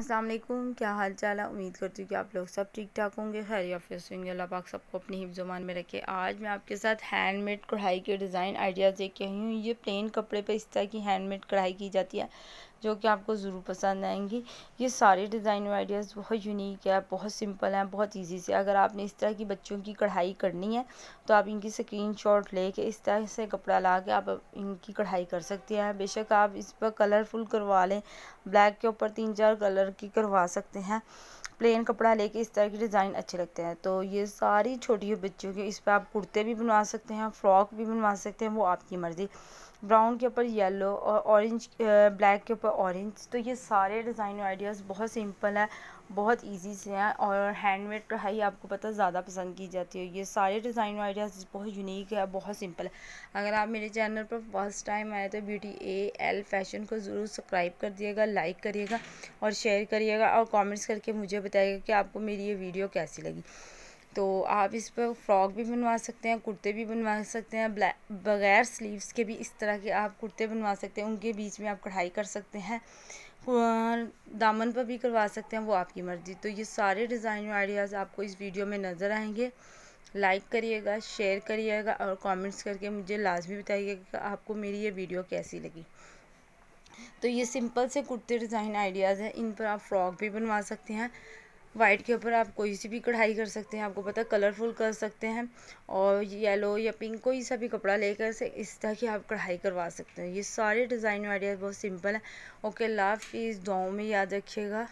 अस्सलाम वालेकुम क्या हाल चाल है उम्मीद करती हूँ कि आप लोग सब ठीक ठाक होंगे खैर या फिर होंगे अल्लाह पाक सबको अपनी हिफ्जुमान में रखे आज मैं आपके साथ हैंडमेड कढ़ाई के डिज़ाइन आइडियाज़ देख के आई हूँ ये प्लेन कपड़े पर इस तरह की हैंडमेड कढ़ाई की जाती है जो कि आपको ज़रूर पसंद आएंगी ये सारे डिज़ाइन आइडियाज़ बहुत यूनिक है बहुत सिंपल हैं बहुत इजी से अगर आपने इस तरह की बच्चों की कढ़ाई करनी है तो आप इनकी स्क्रीन शॉट ले कर इस तरह से कपड़ा ला के आप इनकी कढ़ाई कर सकते हैं बेशक आप इस पर कलरफुल करवा लें ब्लैक के ऊपर तीन चार कलर की करवा सकते हैं प्लेन कपड़ा लेके इस तरह के डिज़ाइन अच्छे लगते हैं तो ये सारी छोटी बच्चियों के इस पर आप कुर्ते भी बनवा सकते हैं फ्रॉक भी बनवा सकते हैं वो आपकी मर्ज़ी ब्राउन के ऊपर येलो और ऑरेंज ब्लैक के ऊपर ऑरेंज तो ये सारे डिज़ाइन आइडियाज़ बहुत सिंपल है बहुत इजी से हैं और हैंडमेड कढ़ाई है आपको पता ज़्यादा पसंद की जाती है ये सारे डिज़ाइन आइडियाज़ बहुत यूनिक है बहुत सिंपल है अगर आप मेरे चैनल पर फर्स्ट टाइम आए तो ब्यूटी ए एल फैशन को ज़रूर सब्सक्राइब कर दिएगा लाइक करिएगा और शेयर करिएगा और कॉमेंट्स करके मुझे बताइएगा कि आपको मेरी ये वीडियो कैसी लगी तो आप इस पर फ़्रॉक भी बनवा सकते हैं कुर्ते भी बनवा सकते हैं ब्लैक बग़ैर स्लीव्स के भी इस तरह के आप कुर्ते बनवा सकते हैं उनके बीच में आप कढ़ाई कर सकते हैं दामन पर भी करवा सकते हैं वो आपकी मर्ज़ी तो ये सारे डिज़ाइन आइडियाज़ आपको इस वीडियो में नज़र आएंगे लाइक करिएगा शेयर करिएगा और कमेंट्स करके मुझे लाजमी बताइएगा कि आपको मेरी ये वीडियो कैसी लगी तो ये सिंपल से कुर्ते डिज़ाइन आइडियाज़ हैं इन पर आप फ्रॉक भी बनवा सकते हैं वाइट के ऊपर आप कोई सी भी कढ़ाई कर सकते हैं आपको पता कलरफुल कर सकते हैं और येलो या पिंक कोई सा भी कपड़ा लेकर से इस तरह की आप कढ़ाई करवा सकते हैं ये सारे डिज़ाइन आइडियाज़ बहुत सिंपल हैं ओके लास्ट इस दुआओं में याद रखिएगा